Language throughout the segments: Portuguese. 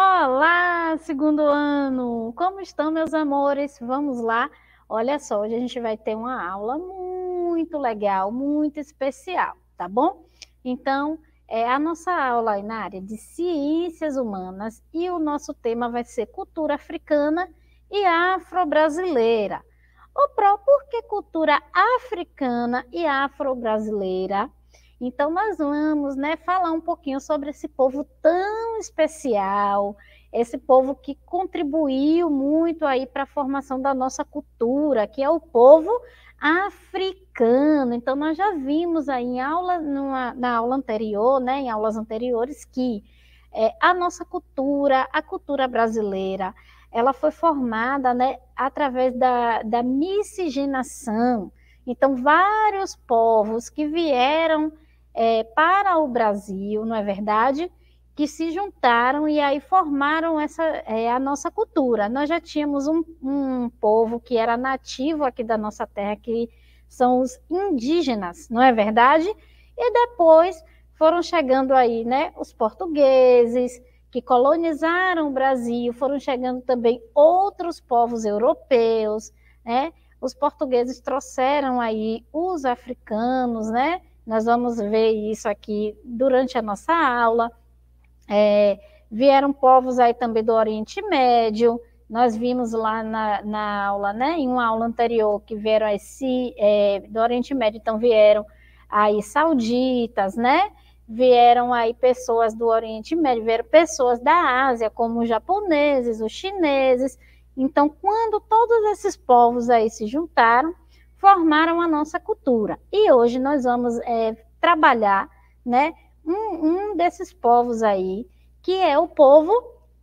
Olá, segundo ano! Como estão, meus amores? Vamos lá? Olha só, hoje a gente vai ter uma aula muito legal, muito especial, tá bom? Então, é a nossa aula é na área de ciências humanas e o nosso tema vai ser cultura africana e afro-brasileira. O pró, por que cultura africana e afro-brasileira? Então, nós vamos né, falar um pouquinho sobre esse povo tão especial, esse povo que contribuiu muito aí para a formação da nossa cultura, que é o povo africano. Então, nós já vimos aí em aula, numa, na aula anterior, né, em aulas anteriores, que é, a nossa cultura, a cultura brasileira, ela foi formada né, através da, da miscigenação. Então, vários povos que vieram é, para o Brasil, não é verdade? Que se juntaram e aí formaram essa, é, a nossa cultura. Nós já tínhamos um, um povo que era nativo aqui da nossa terra, que são os indígenas, não é verdade? E depois foram chegando aí, né, os portugueses, que colonizaram o Brasil, foram chegando também outros povos europeus, né? Os portugueses trouxeram aí os africanos, né? Nós vamos ver isso aqui durante a nossa aula. É, vieram povos aí também do Oriente Médio. Nós vimos lá na, na aula, né, em uma aula anterior, que vieram aí, é, do Oriente Médio, então vieram aí sauditas, né? Vieram aí pessoas do Oriente Médio, vieram pessoas da Ásia, como os japoneses, os chineses. Então, quando todos esses povos aí se juntaram, formaram a nossa cultura. E hoje nós vamos é, trabalhar né, um, um desses povos aí, que é o povo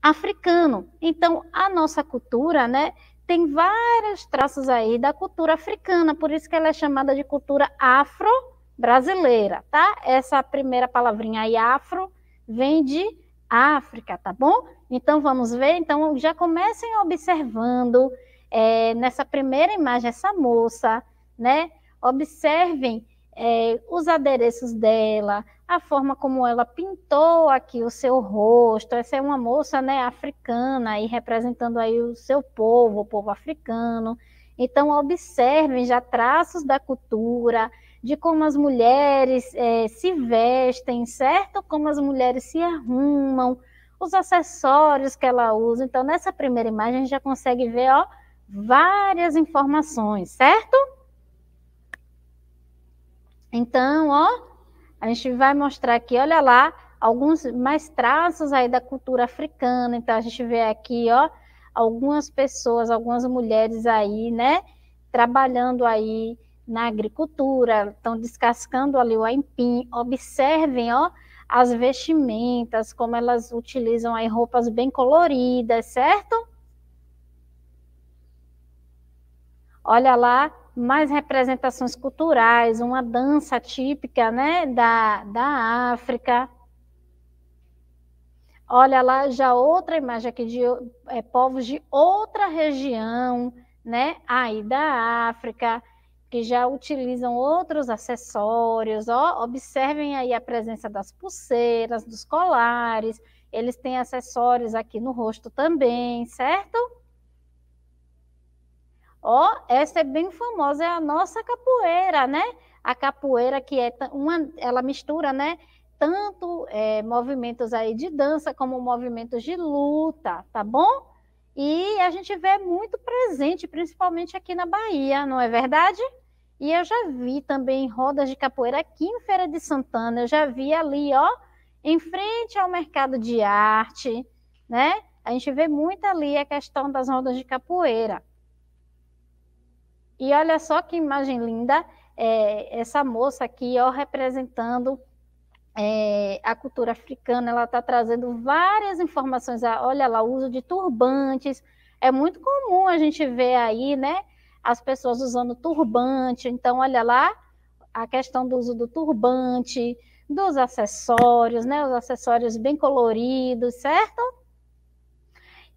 africano. Então, a nossa cultura né, tem vários traços aí da cultura africana, por isso que ela é chamada de cultura afro-brasileira, tá? Essa primeira palavrinha aí, afro, vem de África, tá bom? Então vamos ver, então já comecem observando é, nessa primeira imagem essa moça, né? Observem é, os adereços dela, a forma como ela pintou aqui o seu rosto. Essa é uma moça, né, africana e representando aí o seu povo, o povo africano. Então observem já traços da cultura, de como as mulheres é, se vestem, certo? Como as mulheres se arrumam, os acessórios que ela usa. Então, nessa primeira imagem, a gente já consegue ver, ó, várias informações, certo? Então, ó, a gente vai mostrar aqui, olha lá, alguns mais traços aí da cultura africana. Então, a gente vê aqui, ó, algumas pessoas, algumas mulheres aí, né, trabalhando aí na agricultura, estão descascando ali o aipim. Observem, ó, as vestimentas, como elas utilizam aí roupas bem coloridas, certo? Olha lá, mais representações culturais, uma dança típica né, da, da África. Olha lá já outra imagem aqui de é, povos de outra região, né? Aí da África, que já utilizam outros acessórios. Ó, observem aí a presença das pulseiras, dos colares. Eles têm acessórios aqui no rosto também, certo? Ó, oh, essa é bem famosa, é a nossa capoeira, né? A capoeira que é uma, ela mistura, né? Tanto é, movimentos aí de dança como movimentos de luta, tá bom? E a gente vê muito presente, principalmente aqui na Bahia, não é verdade? E eu já vi também rodas de capoeira aqui em Feira de Santana, eu já vi ali, ó, em frente ao mercado de arte, né? A gente vê muito ali a questão das rodas de capoeira. E olha só que imagem linda, é, essa moça aqui, ó, representando é, a cultura africana, ela está trazendo várias informações. Olha lá, o uso de turbantes. É muito comum a gente ver aí, né? As pessoas usando turbante. Então, olha lá a questão do uso do turbante, dos acessórios, né? Os acessórios bem coloridos, certo?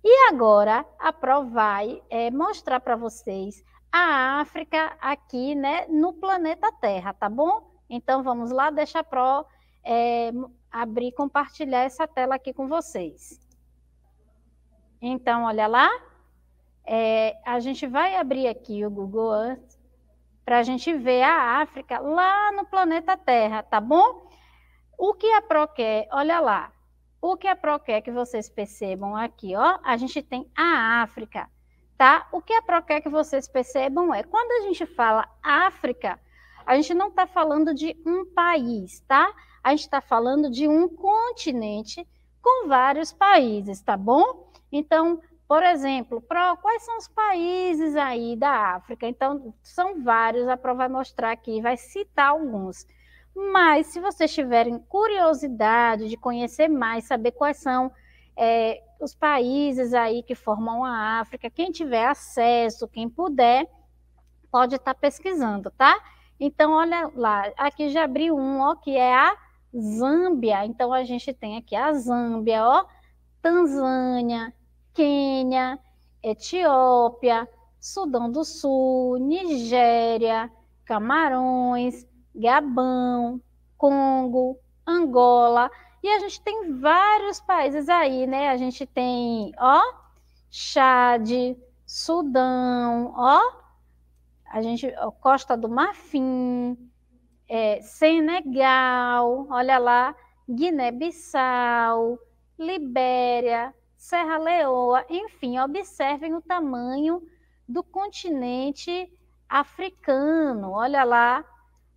E agora a Pro vai é, mostrar para vocês a África aqui, né, no planeta Terra, tá bom? Então vamos lá, deixa a Pro é, abrir, compartilhar essa tela aqui com vocês. Então, olha lá, é, a gente vai abrir aqui o Google Earth para a gente ver a África lá no planeta Terra, tá bom? O que a Pro quer? Olha lá, o que a Pro quer que vocês percebam aqui, ó, a gente tem a África tá? O que a Pro quer que vocês percebam é, quando a gente fala África, a gente não está falando de um país, tá? A gente está falando de um continente com vários países, tá bom? Então, por exemplo, Pro, quais são os países aí da África? Então, são vários, a Pro vai mostrar aqui, vai citar alguns. Mas, se vocês tiverem curiosidade de conhecer mais, saber quais são é, os países aí que formam a África, quem tiver acesso, quem puder, pode estar tá pesquisando, tá? Então, olha lá, aqui já abri um, ó, que é a Zâmbia. Então, a gente tem aqui a Zâmbia, ó, Tanzânia, Quênia, Etiópia, Sudão do Sul, Nigéria, Camarões, Gabão, Congo, Angola. E a gente tem vários países aí, né? A gente tem, ó, Chad, Sudão, ó, a gente, ó, Costa do Marfim, é, Senegal, olha lá, Guiné-Bissau, Libéria, Serra Leoa, enfim, observem o tamanho do continente africano. Olha lá,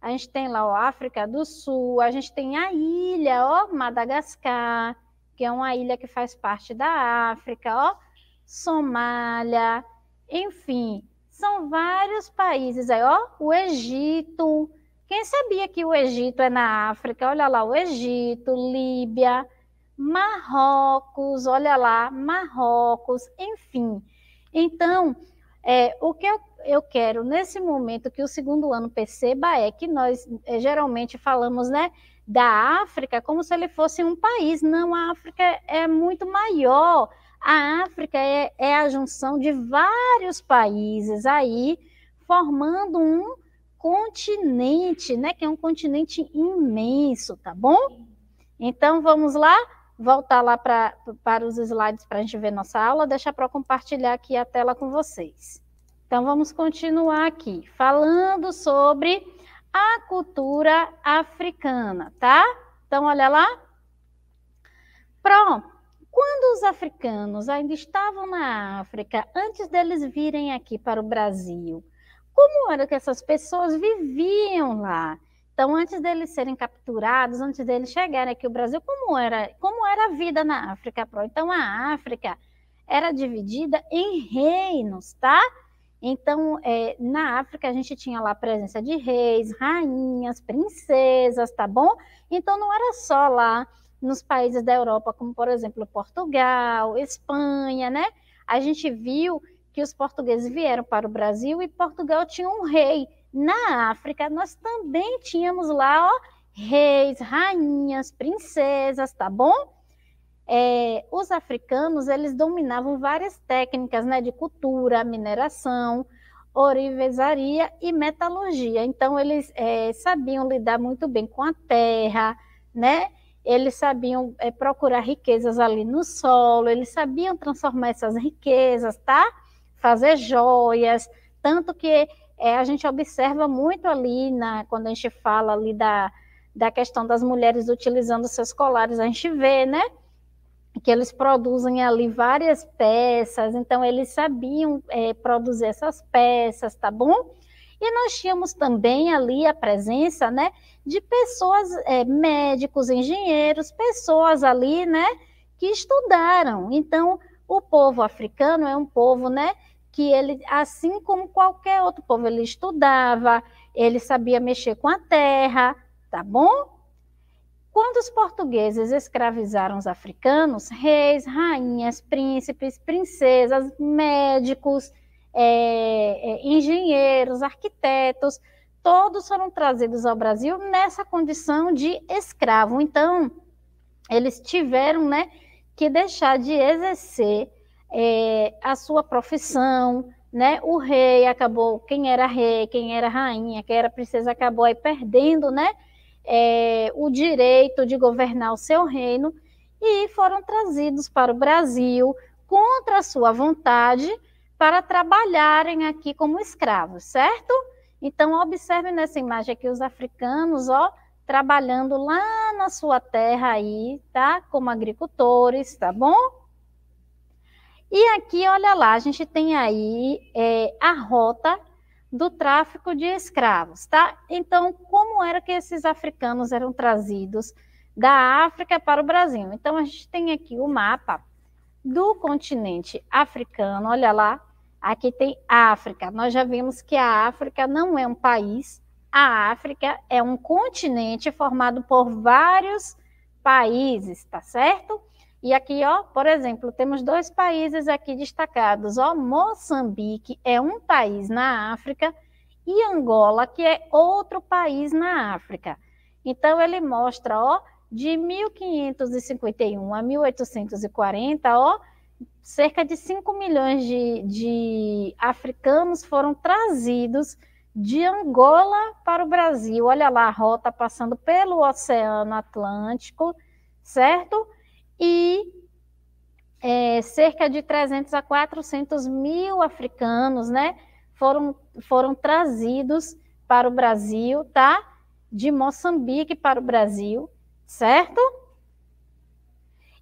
a gente tem lá o África do Sul, a gente tem a ilha, ó, Madagascar, que é uma ilha que faz parte da África, ó, Somália, enfim, são vários países aí, ó, o Egito. Quem sabia que o Egito é na África? Olha lá, o Egito, Líbia, Marrocos, olha lá, Marrocos, enfim. Então, é, o que eu, eu, quero nesse momento que o segundo ano perceba é que nós é, geralmente falamos né, da África como se ele fosse um país. Não, a África é muito maior. A África é, é a junção de vários países aí, formando um continente, né? Que é um continente imenso, tá bom? Então vamos lá? voltar lá pra, para os slides para a gente ver nossa aula, deixar para compartilhar aqui a tela com vocês. Então, vamos continuar aqui, falando sobre a cultura africana, tá? Então, olha lá. Pronto. Quando os africanos ainda estavam na África, antes deles virem aqui para o Brasil, como era que essas pessoas viviam lá? Então, antes deles serem capturados, antes deles chegarem aqui o Brasil, como era, como era a vida na África Pro? Então, a África era dividida em reinos, tá? Então, é, na África, a gente tinha lá a presença de reis, rainhas, princesas, tá bom? Então, não era só lá nos países da Europa, como, por exemplo, Portugal, Espanha, né? A gente viu que os portugueses vieram para o Brasil e Portugal tinha um rei. Na África, nós também tínhamos lá ó, reis, rainhas, princesas, tá bom? É, os africanos, eles dominavam várias técnicas né, de cultura, mineração, orivesaria e metalurgia. Então, eles é, sabiam lidar muito bem com a terra, né? Eles sabiam é, procurar riquezas ali no solo, eles sabiam transformar essas riquezas, tá? Fazer joias, tanto que é, a gente observa muito ali, na, quando a gente fala ali da, da questão das mulheres utilizando seus colares, a gente vê, né? Que eles produzem ali várias peças, então eles sabiam é, produzir essas peças, tá bom? E nós tínhamos também ali a presença, né, de pessoas, é, médicos, engenheiros, pessoas ali, né, que estudaram. Então, o povo africano é um povo, né, que ele, assim como qualquer outro povo, ele estudava, ele sabia mexer com a terra, tá bom? Quando os portugueses escravizaram os africanos, reis, rainhas, príncipes, princesas, médicos, é, é, engenheiros, arquitetos, todos foram trazidos ao Brasil nessa condição de escravo. Então, eles tiveram né, que deixar de exercer é, a sua profissão, né? O rei acabou, quem era rei, quem era rainha, quem era princesa, acabou aí perdendo, né? É, o direito de governar o seu reino e foram trazidos para o Brasil contra a sua vontade para trabalharem aqui como escravos, certo? Então observe nessa imagem aqui os africanos, ó, trabalhando lá na sua terra aí, tá? Como agricultores, tá bom? E aqui, olha lá, a gente tem aí é, a rota do tráfico de escravos, tá? Então, como era que esses africanos eram trazidos da África para o Brasil? Então, a gente tem aqui o mapa do continente africano, olha lá, aqui tem África. Nós já vimos que a África não é um país, a África é um continente formado por vários países, tá certo? E aqui, ó, por exemplo, temos dois países aqui destacados. Ó, Moçambique é um país na África e Angola, que é outro país na África. Então, ele mostra, ó, de 1551 a 1840, ó, cerca de 5 milhões de, de africanos foram trazidos de Angola para o Brasil. Olha lá a rota passando pelo Oceano Atlântico, certo? Certo? e é, cerca de 300 a 400 mil africanos, né, foram, foram trazidos para o Brasil, tá? De Moçambique para o Brasil, certo?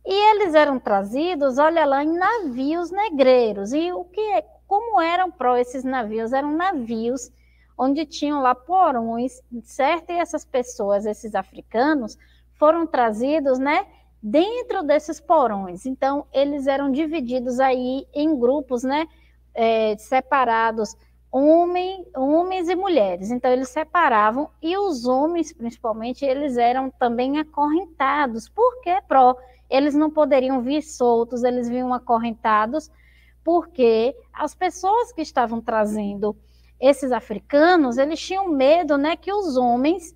E eles eram trazidos, olha lá, em navios negreiros. E o que é, como eram pró esses navios? Eram navios onde tinham lá porões, certo? E essas pessoas, esses africanos, foram trazidos, né? dentro desses porões. Então, eles eram divididos aí em grupos, né? É, separados, homem, homens e mulheres. Então, eles separavam, e os homens, principalmente, eles eram também acorrentados. Por que pró? Eles não poderiam vir soltos, eles vinham acorrentados, porque as pessoas que estavam trazendo esses africanos, eles tinham medo, né, que os homens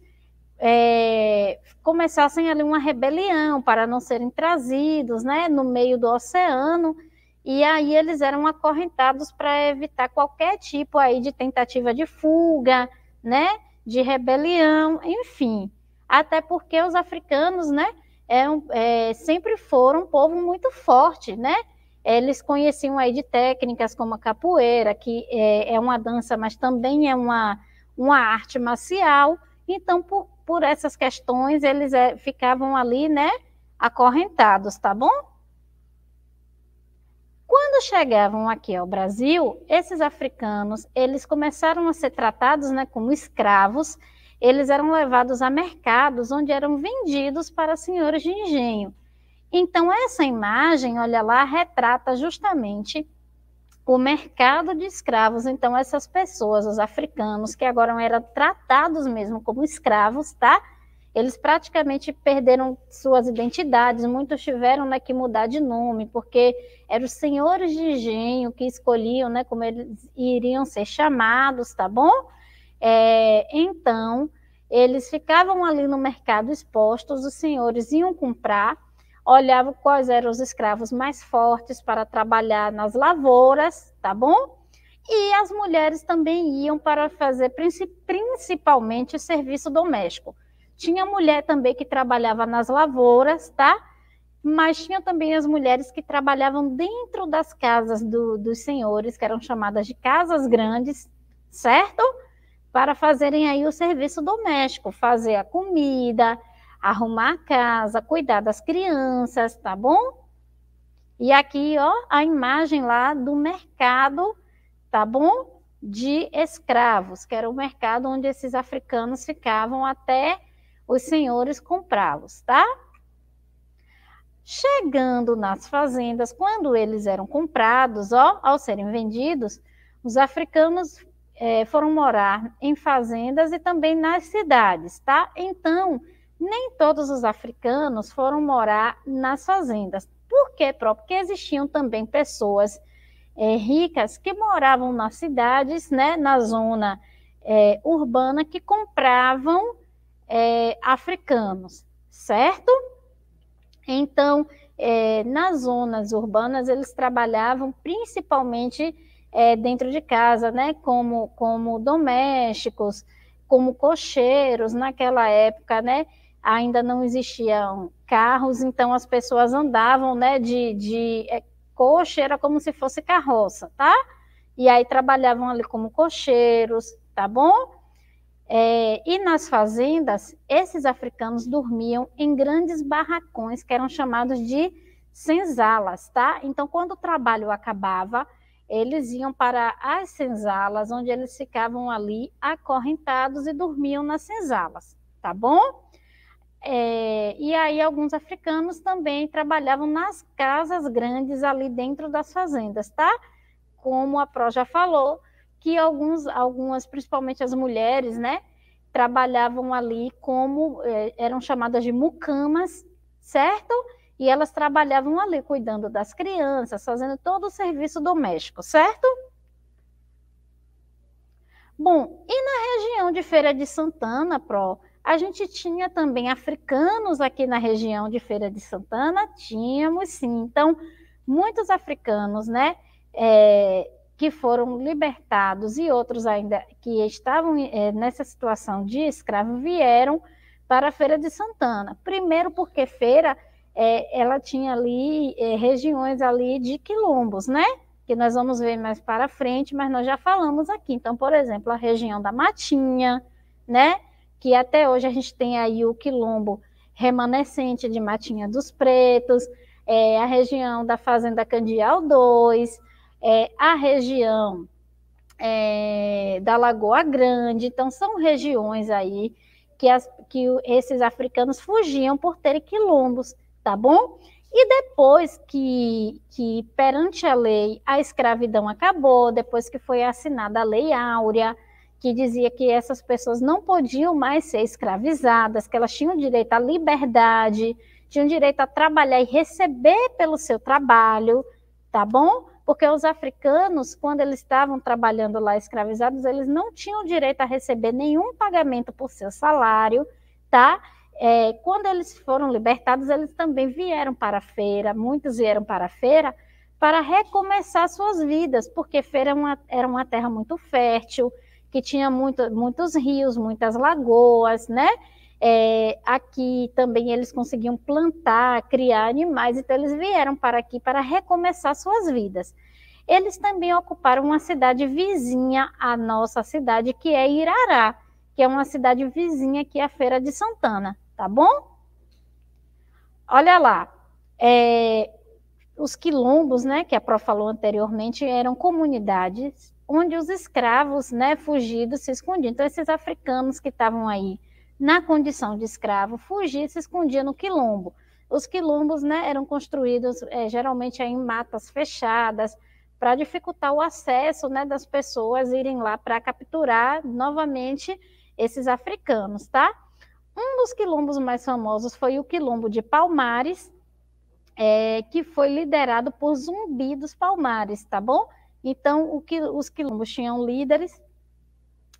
é, começassem ali uma rebelião para não serem trazidos né, no meio do oceano, e aí eles eram acorrentados para evitar qualquer tipo aí de tentativa de fuga, né, de rebelião, enfim. Até porque os africanos, né, eram, é, é, sempre foram um povo muito forte, né, eles conheciam aí de técnicas como a capoeira, que é, é uma dança, mas também é uma, uma arte marcial, então, por por essas questões, eles é, ficavam ali, né, acorrentados, tá bom? Quando chegavam aqui ao Brasil, esses africanos, eles começaram a ser tratados, né, como escravos, eles eram levados a mercados onde eram vendidos para senhores de engenho. Então, essa imagem, olha lá, retrata justamente o mercado de escravos. Então, essas pessoas, os africanos, que agora eram tratados mesmo como escravos, tá? Eles praticamente perderam suas identidades, muitos tiveram né, que mudar de nome, porque eram os senhores de engenho que escolhiam né, como eles iriam ser chamados, tá bom? É, então, eles ficavam ali no mercado expostos, os senhores iam comprar, olhava quais eram os escravos mais fortes para trabalhar nas lavouras, tá bom? E as mulheres também iam para fazer principalmente serviço doméstico. Tinha mulher também que trabalhava nas lavouras, tá? Mas tinha também as mulheres que trabalhavam dentro das casas do, dos senhores, que eram chamadas de casas grandes, certo? Para fazerem aí o serviço doméstico, fazer a comida, arrumar a casa, cuidar das crianças, tá bom? E aqui, ó, a imagem lá do mercado, tá bom? De escravos, que era o mercado onde esses africanos ficavam até os senhores comprá-los, tá? Chegando nas fazendas, quando eles eram comprados, ó, ao serem vendidos, os africanos eh, foram morar em fazendas e também nas cidades, tá? Então, nem todos os africanos foram morar nas fazendas. Por quê, próprio? Porque existiam também pessoas é, ricas que moravam nas cidades, né, na zona é, urbana, que compravam é, africanos, certo? Então, é, nas zonas urbanas, eles trabalhavam principalmente é, dentro de casa, né, como, como domésticos, como cocheiros, naquela época, né? ainda não existiam carros, então as pessoas andavam, né, de, de é, coxa era como se fosse carroça, tá? E aí trabalhavam ali como cocheiros, tá bom? É, e nas fazendas, esses africanos dormiam em grandes barracões que eram chamados de senzalas, tá? Então, quando o trabalho acabava, eles iam para as senzalas, onde eles ficavam ali acorrentados e dormiam nas senzalas, tá bom? É, e aí alguns africanos também trabalhavam nas casas grandes ali dentro das fazendas, tá? Como a Pro já falou, que alguns, algumas, principalmente as mulheres, né, trabalhavam ali como é, eram chamadas de mucamas, certo? E elas trabalhavam ali cuidando das crianças, fazendo todo o serviço doméstico, certo? Bom, e na região de Feira de Santana, Pro, a gente tinha também africanos aqui na região de Feira de Santana, tínhamos sim. Então, muitos africanos, né, é, que foram libertados e outros ainda que estavam é, nessa situação de escravo vieram para a Feira de Santana. Primeiro porque Feira é, ela tinha ali é, regiões ali de quilombos, né? Que nós vamos ver mais para frente, mas nós já falamos aqui. Então, por exemplo, a região da Matinha, né? que até hoje a gente tem aí o quilombo remanescente de Matinha dos Pretos, é, a região da Fazenda Candial 2, é, a região é, da Lagoa Grande. Então, são regiões aí que, as, que esses africanos fugiam por terem quilombos, tá bom? E depois que, que, perante a lei, a escravidão acabou, depois que foi assinada a Lei Áurea, que dizia que essas pessoas não podiam mais ser escravizadas, que elas tinham direito à liberdade, tinham direito a trabalhar e receber pelo seu trabalho, tá bom? Porque os africanos, quando eles estavam trabalhando lá escravizados, eles não tinham direito a receber nenhum pagamento por seu salário, tá? É, quando eles foram libertados, eles também vieram para a feira, muitos vieram para a feira para recomeçar suas vidas, porque feira era é uma, era uma terra muito fértil, que tinha muito, muitos rios, muitas lagoas, né? É, aqui também eles conseguiam plantar, criar animais, então eles vieram para aqui para recomeçar suas vidas. Eles também ocuparam uma cidade vizinha à nossa cidade, que é Irará, que é uma cidade vizinha que é Feira de Santana, tá bom? Olha lá, é, os quilombos, né, que a Pró falou anteriormente, eram comunidades onde os escravos, né, fugidos se escondiam. Então esses africanos que estavam aí na condição de escravo, fugiam, se escondiam no quilombo. Os quilombos, né, eram construídos é, geralmente em matas fechadas para dificultar o acesso, né, das pessoas irem lá para capturar novamente esses africanos, tá? Um dos quilombos mais famosos foi o quilombo de Palmares, é, que foi liderado por Zumbi dos Palmares, tá bom? Então, que, os quilombos tinham líderes,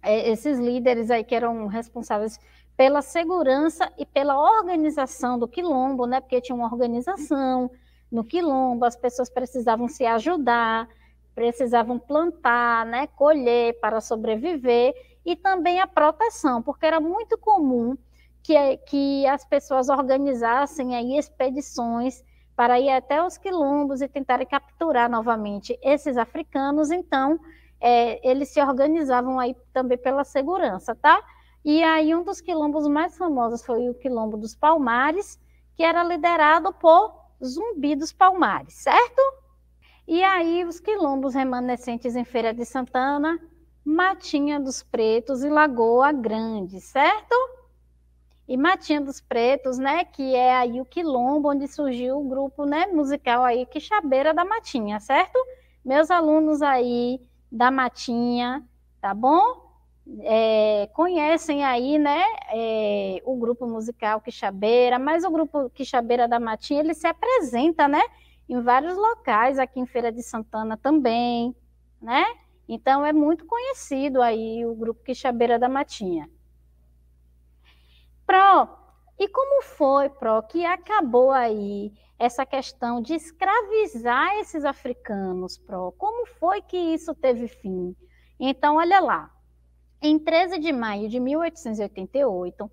é, esses líderes aí que eram responsáveis pela segurança e pela organização do quilombo, né? Porque tinha uma organização no quilombo, as pessoas precisavam se ajudar, precisavam plantar, né, colher para sobreviver e também a proteção, porque era muito comum que, que as pessoas organizassem aí expedições para ir até os quilombos e tentarem capturar novamente esses africanos. Então, é, eles se organizavam aí também pela segurança, tá? E aí um dos quilombos mais famosos foi o quilombo dos Palmares, que era liderado por Zumbi dos Palmares, certo? E aí os quilombos remanescentes em Feira de Santana, Matinha dos Pretos e Lagoa Grande, certo? e Matinha dos Pretos, né, que é aí o quilombo onde surgiu o grupo, né, musical aí Quixabeira da Matinha, certo? Meus alunos aí da Matinha, tá bom? É, conhecem aí, né, é, o grupo musical Quixabeira, mas o grupo Quixabeira da Matinha, ele se apresenta, né, em vários locais, aqui em Feira de Santana também, né? Então é muito conhecido aí o grupo Quixabeira da Matinha. Pro, e como foi, Pro, que acabou aí essa questão de escravizar esses africanos, Pro? Como foi que isso teve fim? Então, olha lá, em 13 de maio de 1888,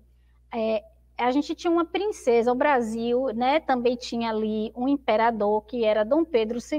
é, a gente tinha uma princesa, o Brasil né, também tinha ali um imperador que era Dom Pedro II,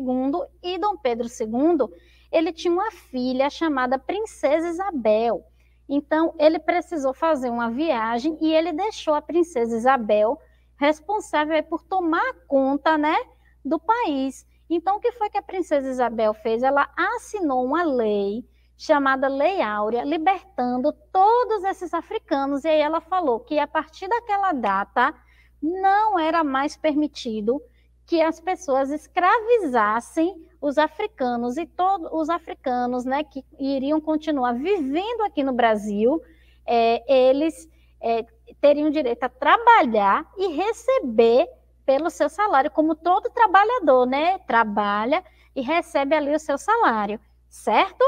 e Dom Pedro II ele tinha uma filha chamada Princesa Isabel. Então, ele precisou fazer uma viagem e ele deixou a princesa Isabel responsável por tomar conta né, do país. Então, o que foi que a princesa Isabel fez? Ela assinou uma lei chamada Lei Áurea, libertando todos esses africanos. E aí ela falou que a partir daquela data não era mais permitido que as pessoas escravizassem os africanos e todos os africanos né, que iriam continuar vivendo aqui no Brasil, é, eles é, teriam direito a trabalhar e receber pelo seu salário, como todo trabalhador, né? Trabalha e recebe ali o seu salário, certo?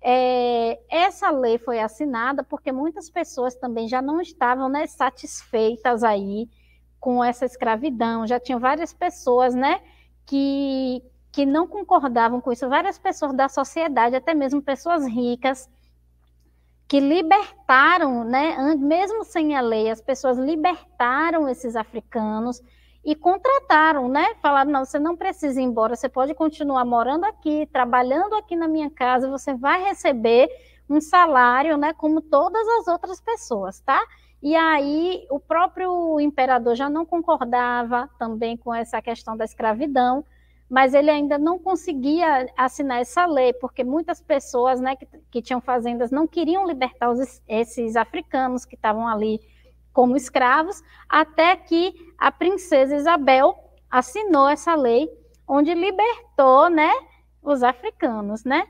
É, essa lei foi assinada porque muitas pessoas também já não estavam né, satisfeitas aí com essa escravidão, já tinham várias pessoas, né, que que não concordavam com isso, várias pessoas da sociedade, até mesmo pessoas ricas, que libertaram, né, mesmo sem a lei, as pessoas libertaram esses africanos e contrataram, né? Falaram: não, você não precisa ir embora, você pode continuar morando aqui, trabalhando aqui na minha casa, você vai receber um salário, né? Como todas as outras pessoas, tá? E aí o próprio imperador já não concordava também com essa questão da escravidão mas ele ainda não conseguia assinar essa lei, porque muitas pessoas né, que, que tinham fazendas não queriam libertar os, esses africanos que estavam ali como escravos, até que a princesa Isabel assinou essa lei, onde libertou né, os africanos, né?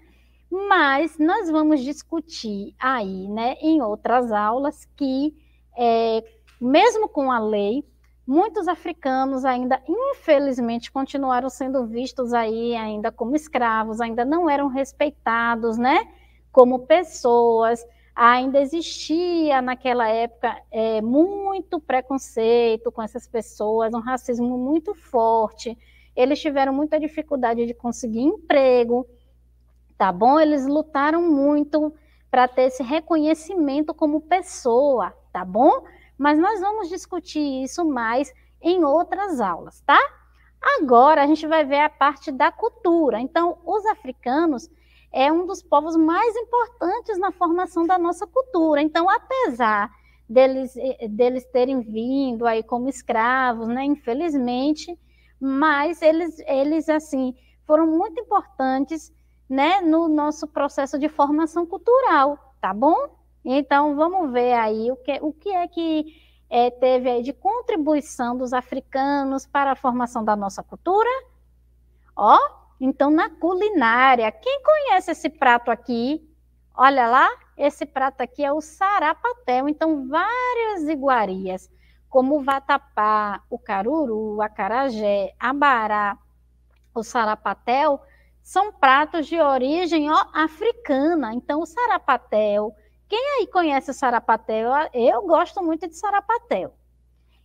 Mas nós vamos discutir aí, né, em outras aulas, que é, mesmo com a lei, muitos africanos ainda, infelizmente, continuaram sendo vistos aí ainda como escravos, ainda não eram respeitados, né? Como pessoas, ainda existia naquela época é, muito preconceito com essas pessoas, um racismo muito forte. Eles tiveram muita dificuldade de conseguir emprego, tá bom? Eles lutaram muito para ter esse reconhecimento como pessoa, tá bom? mas nós vamos discutir isso mais em outras aulas, tá? Agora a gente vai ver a parte da cultura. Então, os africanos é um dos povos mais importantes na formação da nossa cultura. Então, apesar deles, eh, deles terem vindo aí como escravos, né, infelizmente, mas eles, eles assim foram muito importantes, né, no nosso processo de formação cultural, tá bom? Então, vamos ver aí o que, o que é que é, teve aí de contribuição dos africanos para a formação da nossa cultura? Ó, então na culinária, quem conhece esse prato aqui? Olha lá, esse prato aqui é o sarapatel, então várias iguarias, como o vatapá, o caruru, o acarajé, abará, o sarapatel, são pratos de origem ó, africana. Então o sarapatel, quem aí conhece o sarapatel? Eu gosto muito de sarapatel.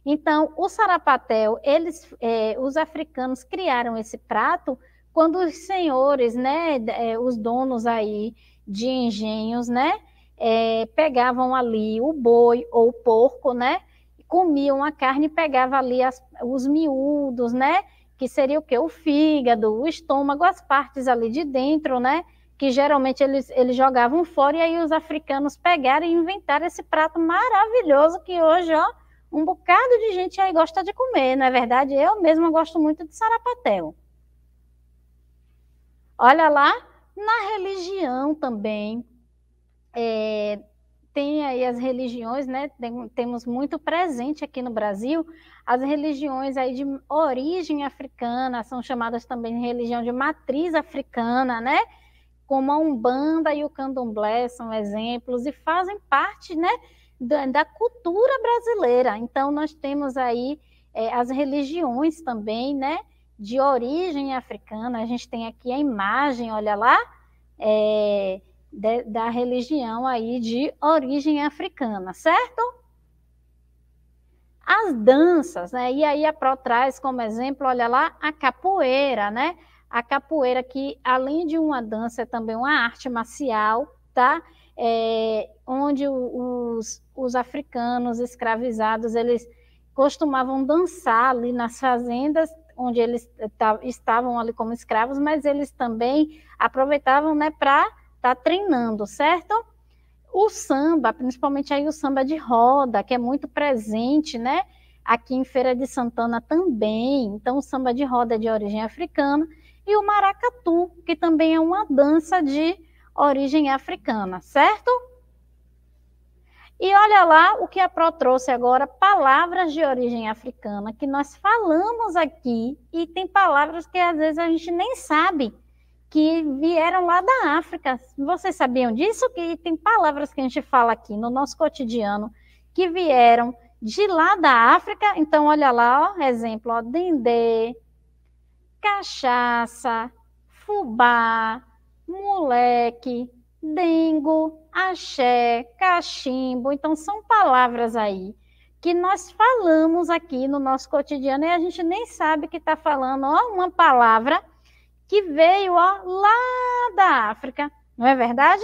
Então, o sarapatel, eles, é, os africanos criaram esse prato quando os senhores, né, é, os donos aí de engenhos, né, é, pegavam ali o boi ou o porco, né, comiam a carne e pegavam ali as, os miúdos, né, que seria o que? O fígado, o estômago, as partes ali de dentro, né, que geralmente eles, eles jogavam fora, e aí os africanos pegaram e inventaram esse prato maravilhoso que hoje, ó, um bocado de gente aí gosta de comer, não é verdade? Eu mesma gosto muito de sarapatel. Olha lá, na religião também, é, tem aí as religiões, né? Tem, temos muito presente aqui no Brasil as religiões aí de origem africana, são chamadas também de religião de matriz africana, né? como a Umbanda e o Candomblé são exemplos e fazem parte né, da, da cultura brasileira. Então, nós temos aí é, as religiões também, né? De origem africana, a gente tem aqui a imagem, olha lá, é, de, da religião aí de origem africana, certo? As danças, né? E aí a Pro traz como exemplo, olha lá, a capoeira, né? a capoeira, que além de uma dança, é também uma arte marcial, tá? É, onde os, os africanos escravizados, eles costumavam dançar ali nas fazendas, onde eles estavam ali como escravos, mas eles também aproveitavam, né, para estar tá treinando, certo? O samba, principalmente aí o samba de roda, que é muito presente, né, aqui em Feira de Santana também. Então, o samba de roda é de origem africana e o maracatu, que também é uma dança de origem africana, certo? E olha lá o que a Pro trouxe agora, palavras de origem africana, que nós falamos aqui, e tem palavras que às vezes a gente nem sabe que vieram lá da África. Vocês sabiam disso? Que tem palavras que a gente fala aqui no nosso cotidiano que vieram de lá da África. Então, olha lá, ó, exemplo, ó, dendê, cachaça, fubá, moleque, dengo, axé, cachimbo. Então, são palavras aí que nós falamos aqui no nosso cotidiano e a gente nem sabe que está falando ó, uma palavra que veio ó, lá da África, não é verdade?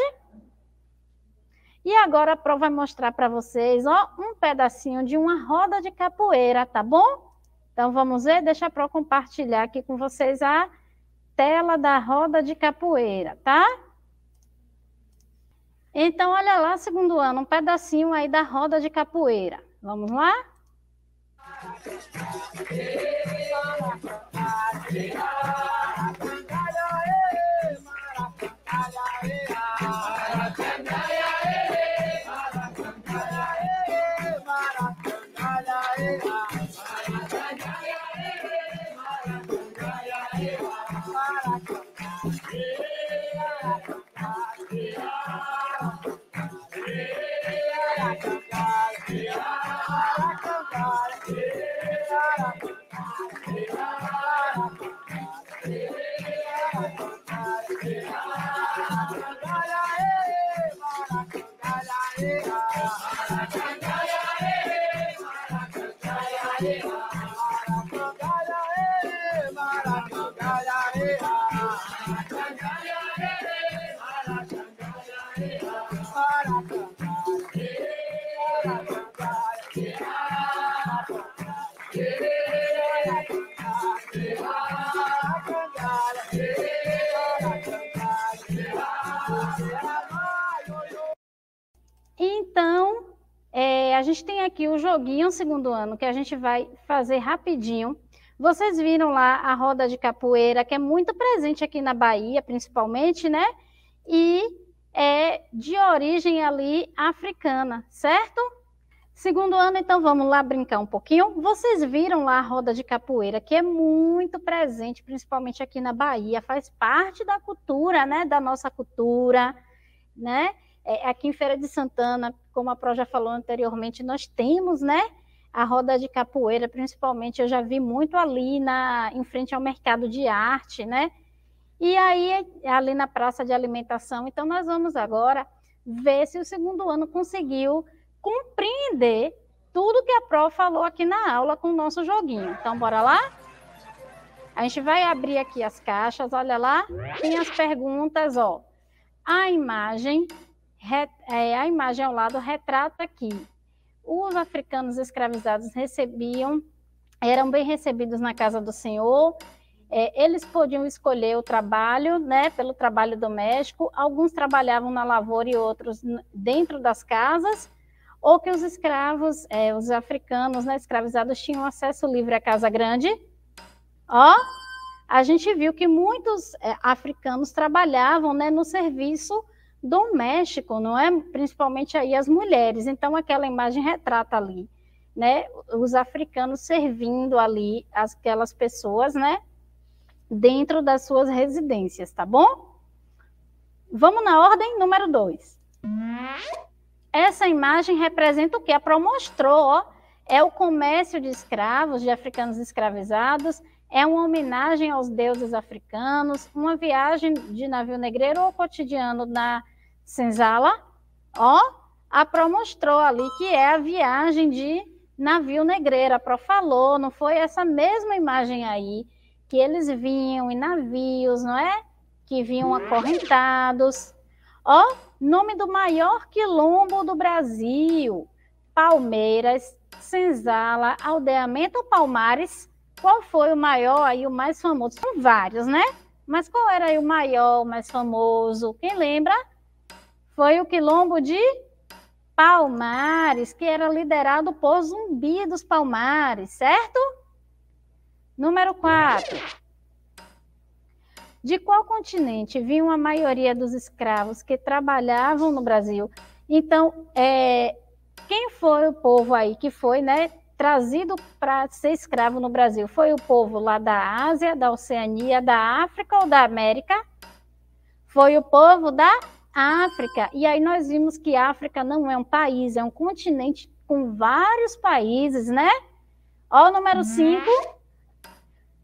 E agora a Pro vai mostrar para vocês ó, um pedacinho de uma roda de capoeira, tá bom? Então vamos ver, deixa para compartilhar aqui com vocês a tela da roda de capoeira, tá? Então olha lá, segundo ano, um pedacinho aí da roda de capoeira. Vamos lá? Música Segundo ano, que a gente vai fazer rapidinho. Vocês viram lá a roda de capoeira, que é muito presente aqui na Bahia, principalmente, né? E é de origem ali africana, certo? Segundo ano, então vamos lá brincar um pouquinho. Vocês viram lá a roda de capoeira, que é muito presente, principalmente aqui na Bahia, faz parte da cultura, né? Da nossa cultura, né? É, aqui em Feira de Santana, como a Pro já falou anteriormente, nós temos, né? A roda de capoeira, principalmente, eu já vi muito ali na, em frente ao mercado de arte, né? E aí, ali na praça de alimentação. Então, nós vamos agora ver se o segundo ano conseguiu compreender tudo que a Pro falou aqui na aula com o nosso joguinho. Então, bora lá? A gente vai abrir aqui as caixas, olha lá, tem as perguntas, ó. A imagem, é, a imagem ao lado retrata aqui os africanos escravizados recebiam, eram bem recebidos na casa do Senhor. É, eles podiam escolher o trabalho, né, pelo trabalho doméstico. Alguns trabalhavam na lavoura e outros dentro das casas, ou que os escravos, é, os africanos, né, escravizados, tinham acesso livre à casa grande. Ó, a gente viu que muitos é, africanos trabalhavam, né, no serviço doméstico, não é? Principalmente aí as mulheres. Então aquela imagem retrata ali, né? Os africanos servindo ali aquelas pessoas, né? Dentro das suas residências, tá bom? Vamos na ordem número 2. Essa imagem representa o que? A Pro mostrou, ó, é o comércio de escravos, de africanos escravizados, é uma homenagem aos deuses africanos, uma viagem de navio negreiro ou cotidiano na Senzala, ó, mostrou ali que é a viagem de navio negreiro. A pró falou, não foi essa mesma imagem aí que eles vinham em navios, não é? Que vinham acorrentados. Ó, nome do maior quilombo do Brasil. Palmeiras, Senzala, Aldeamento Palmares. Qual foi o maior aí, o mais famoso? São vários, né? Mas qual era aí o maior, o mais famoso? Quem lembra? foi o quilombo de Palmares, que era liderado por Zumbi dos Palmares, certo? Número 4. De qual continente vinham a maioria dos escravos que trabalhavam no Brasil? Então, é, quem foi o povo aí que foi né, trazido para ser escravo no Brasil? Foi o povo lá da Ásia, da Oceania, da África ou da América? Foi o povo da África, e aí nós vimos que África não é um país, é um continente com vários países, né? Ó, o número 5. Uhum.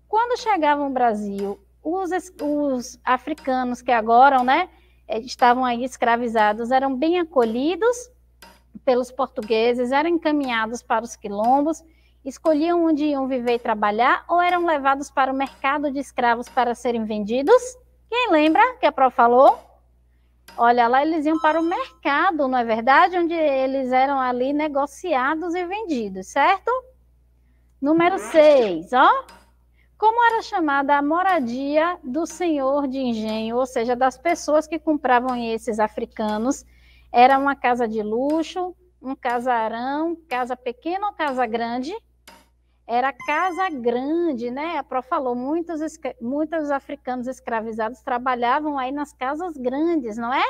Quando chegavam ao Brasil, os, os africanos que agora, né, eh, estavam aí escravizados, eram bem acolhidos pelos portugueses, eram encaminhados para os quilombos, escolhiam onde iam viver e trabalhar ou eram levados para o mercado de escravos para serem vendidos? Quem lembra que a Pro falou? Olha, lá eles iam para o mercado, não é verdade? Onde eles eram ali negociados e vendidos, certo? Número 6, ó. Como era chamada a moradia do senhor de engenho, ou seja, das pessoas que compravam esses africanos? Era uma casa de luxo, um casarão, casa pequena ou casa grande? era casa grande, né? A Pro falou, muitos, muitos africanos escravizados trabalhavam aí nas casas grandes, não é?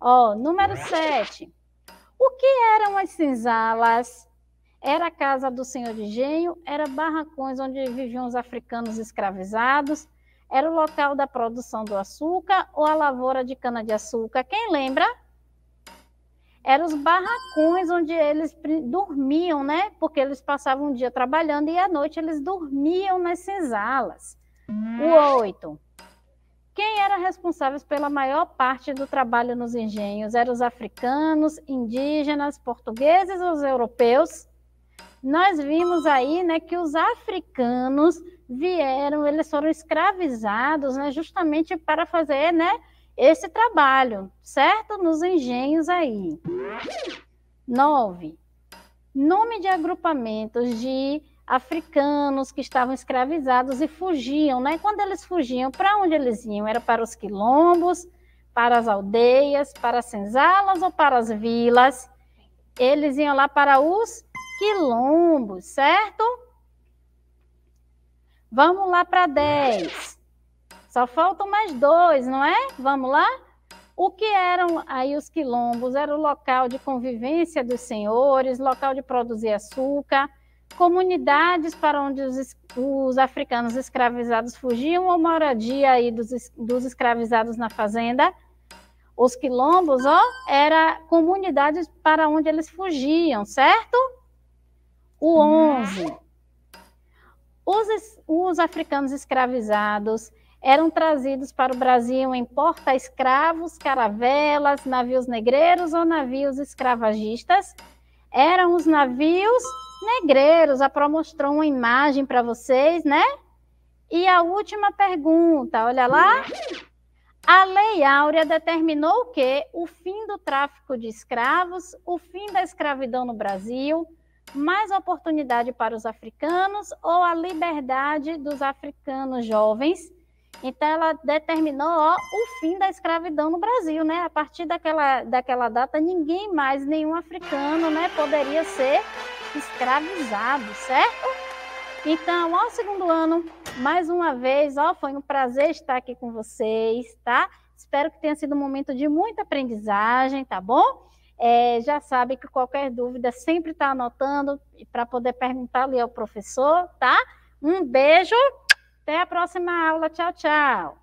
Ó, número 7. É. O que eram as cinzalas? Era a casa do senhor de engenho, era barracões onde viviam os africanos escravizados, era o local da produção do açúcar ou a lavoura de cana-de-açúcar. Quem lembra? eram os barracões onde eles dormiam, né? Porque eles passavam um dia trabalhando e à noite eles dormiam nas senzalas. O hum. oito. Quem era responsável pela maior parte do trabalho nos engenhos? Eram os africanos, indígenas, portugueses ou os europeus? Nós vimos aí né, que os africanos vieram, eles foram escravizados né, justamente para fazer né, esse trabalho, certo? Nos engenhos aí. 9. Nome de agrupamentos de africanos que estavam escravizados e fugiam, né? Quando eles fugiam, para onde eles iam? Era para os quilombos, para as aldeias, para as senzalas ou para as vilas? Eles iam lá para os quilombos, certo? Vamos lá para 10. Só faltam mais dois, não é? Vamos lá? O que eram aí os quilombos? Era o local de convivência dos senhores, local de produzir açúcar, comunidades para onde os, os africanos escravizados fugiam ou moradia aí dos, dos escravizados na fazenda. Os quilombos, ó, era comunidades para onde eles fugiam, certo? O 11. Uhum. Os, os africanos escravizados eram trazidos para o Brasil em porta-escravos, caravelas, navios negreiros ou navios escravagistas. Eram os navios negreiros. A Pro mostrou uma imagem para vocês, né? E a última pergunta, olha lá. A Lei Áurea determinou o quê? O fim do tráfico de escravos, o fim da escravidão no Brasil, mais oportunidade para os africanos ou a liberdade dos africanos jovens então ela determinou ó, o fim da escravidão no Brasil, né? A partir daquela, daquela data, ninguém mais, nenhum africano, né, poderia ser escravizado, certo? Então, ó, segundo ano, mais uma vez, ó, foi um prazer estar aqui com vocês, tá? Espero que tenha sido um momento de muita aprendizagem, tá bom? É, já sabe que qualquer dúvida sempre está anotando para poder perguntar ali ao professor, tá? Um beijo até a próxima aula. Tchau, tchau.